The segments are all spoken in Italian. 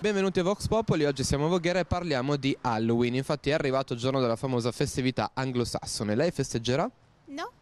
Benvenuti a Vox Popoli, oggi siamo a Voghera e parliamo di Halloween. Infatti è arrivato il giorno della famosa festività anglosassone. Lei festeggerà? No.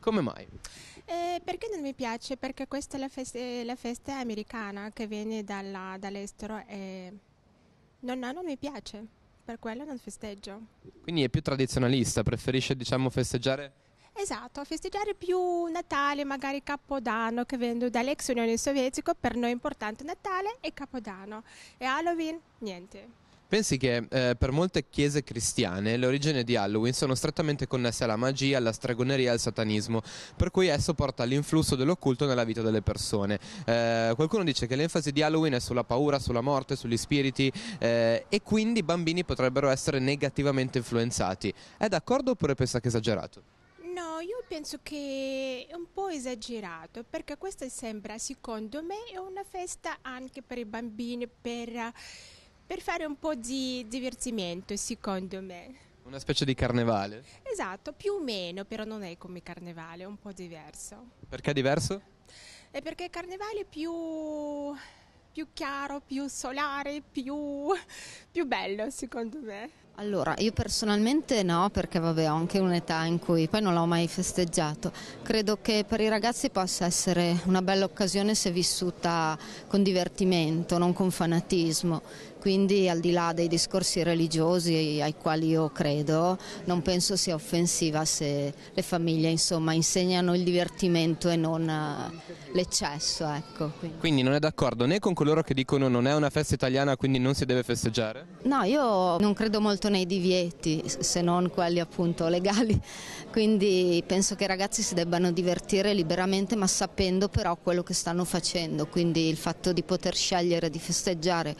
Come mai? Eh, perché non mi piace? Perché questa è la, festa, la festa americana che viene dalla, dall'estero e no, no, non mi piace, per quello non festeggio. Quindi è più tradizionalista, preferisce diciamo festeggiare Esatto, a festeggiare più Natale, magari Capodanno, che vengo dall'ex Unione Sovietica, per noi è importante Natale e Capodanno. E Halloween, niente. Pensi che eh, per molte chiese cristiane le origini di Halloween sono strettamente connesse alla magia, alla stregoneria e al satanismo, per cui esso porta all'influsso dell'occulto nella vita delle persone. Eh, qualcuno dice che l'enfasi di Halloween è sulla paura, sulla morte, sugli spiriti eh, e quindi i bambini potrebbero essere negativamente influenzati. È d'accordo oppure pensa che è esagerato? penso che è un po' esagerato perché questa sembra, secondo me, una festa anche per i bambini, per, per fare un po' di divertimento, secondo me. Una specie di carnevale? Esatto, più o meno, però non è come carnevale, è un po' diverso. Perché è diverso? È perché il carnevale è più, più chiaro, più solare, più, più bello, secondo me. Allora, io personalmente no, perché vabbè, ho anche un'età in cui poi non l'ho mai festeggiato. Credo che per i ragazzi possa essere una bella occasione se vissuta con divertimento, non con fanatismo. Quindi al di là dei discorsi religiosi ai quali io credo, non penso sia offensiva se le famiglie insomma, insegnano il divertimento e non eh, l'eccesso. Ecco, quindi. quindi non è d'accordo né con coloro che dicono non è una festa italiana quindi non si deve festeggiare? No, io non credo molto nei divieti se non quelli appunto legali, quindi penso che i ragazzi si debbano divertire liberamente ma sapendo però quello che stanno facendo, quindi il fatto di poter scegliere di festeggiare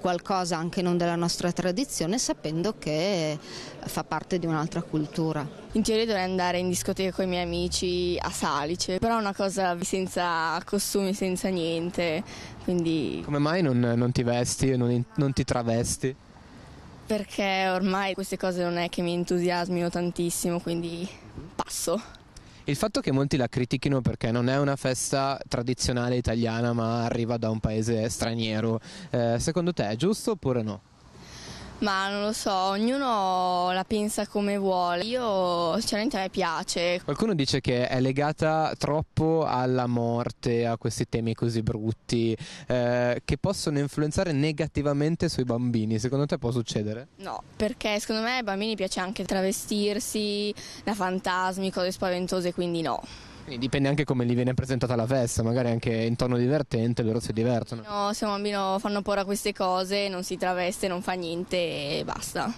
qualcosa anche non della nostra tradizione sapendo che fa parte di un'altra cultura. In teoria dovrei andare in discoteca con i miei amici a Salice, però è una cosa senza costumi, senza niente. Quindi... Come mai non, non ti vesti e non, non ti travesti? Perché ormai queste cose non è che mi entusiasmino tantissimo, quindi passo. Il fatto che molti la critichino perché non è una festa tradizionale italiana ma arriva da un paese straniero, eh, secondo te è giusto oppure no? Ma non lo so, ognuno la pensa come vuole. Io sinceramente a me piace. Qualcuno dice che è legata troppo alla morte, a questi temi così brutti, eh, che possono influenzare negativamente sui bambini. Secondo te può succedere? No, perché secondo me ai bambini piace anche travestirsi da fantasmi, cose spaventose, quindi no. Quindi dipende anche come gli viene presentata la festa, magari anche in tono divertente, loro si divertono. No, se un bambino fanno paura a queste cose, non si traveste, non fa niente e basta.